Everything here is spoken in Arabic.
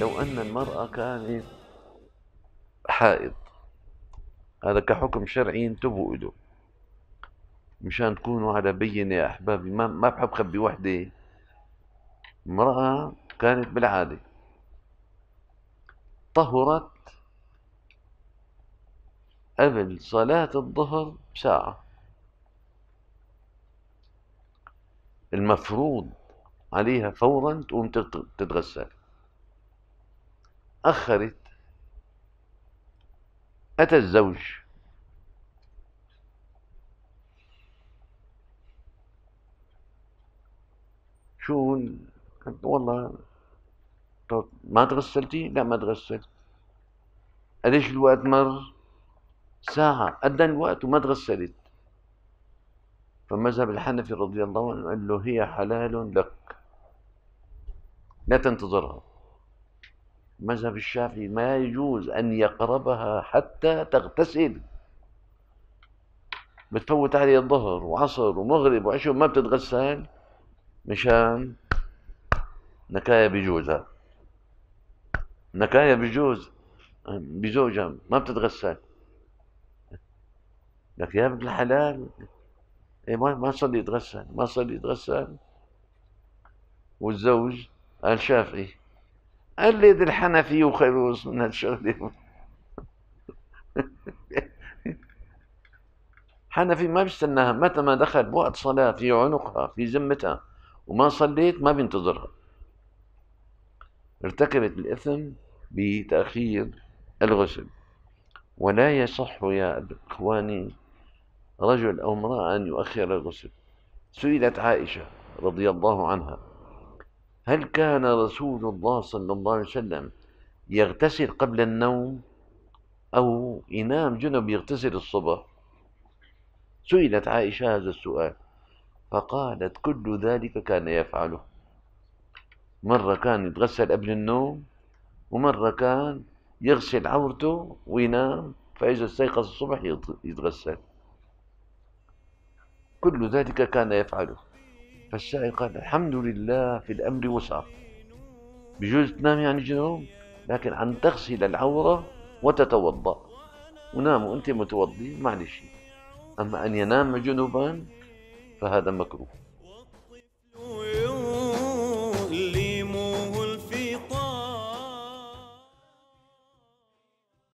لو أن المرأة كانت حائض هذا كحكم شرعي انتبهوا له مشان تكونوا على بينة يا أحبابي ما, ما بحب خبي وحدة امرأة كانت بالعادة طهرت قبل صلاة الظهر بساعة المفروض عليها فورا تقوم تتغسل أخرت أتى الزوج شو والله طب ما تغسلتي؟ لا ما تغسلت قديش الوقت مر؟ ساعة قد إيه الوقت وما تغسلت فمذهب الحنفي رضي الله عنه قال له هي حلال لك لا تنتظرها مذهب الشافعي ما يجوز أن يقربها حتى تغتسل بتفوت عليه الظهر وعصر ومغرب وعشاء ما بتتغسل مشان نكاية بجوزها نكاية بجوز بزوجها ما بتتغسل لك يا ابن الحلال إيه ما ما صار يتغسل ما صار يتغسل والزوج قال شافعي قال لي الحنفي وخلوص من هالشغلة حنفي ما بيستناها متى ما دخل بوقت صلاة في عنقها في ذمتها وما صليت ما بينتظرها ارتكبت الإثم بتأخير الغسل ولا يصح يا إخواني رجل أو امرأة أن يؤخر الغسل سئلت عائشة رضي الله عنها هل كان رسول الله صلى الله عليه وسلم يغتسل قبل النوم أو ينام جنب يغتسل الصبح سئلت عائشة هذا السؤال فقالت كل ذلك كان يفعله مرة كان يتغسل قبل النوم ومرة كان يغسل عورته وينام فإذا استيقظ الصبح يتغسل كل ذلك كان يفعله فالساعي قال الحمد لله في الأمر وسع بجوز تنام يعني جنوب لكن أن تغسل العورة وتتوضأ ونام وأنت متوضي معلش أما أن ينام جنوبا فهذا مكروه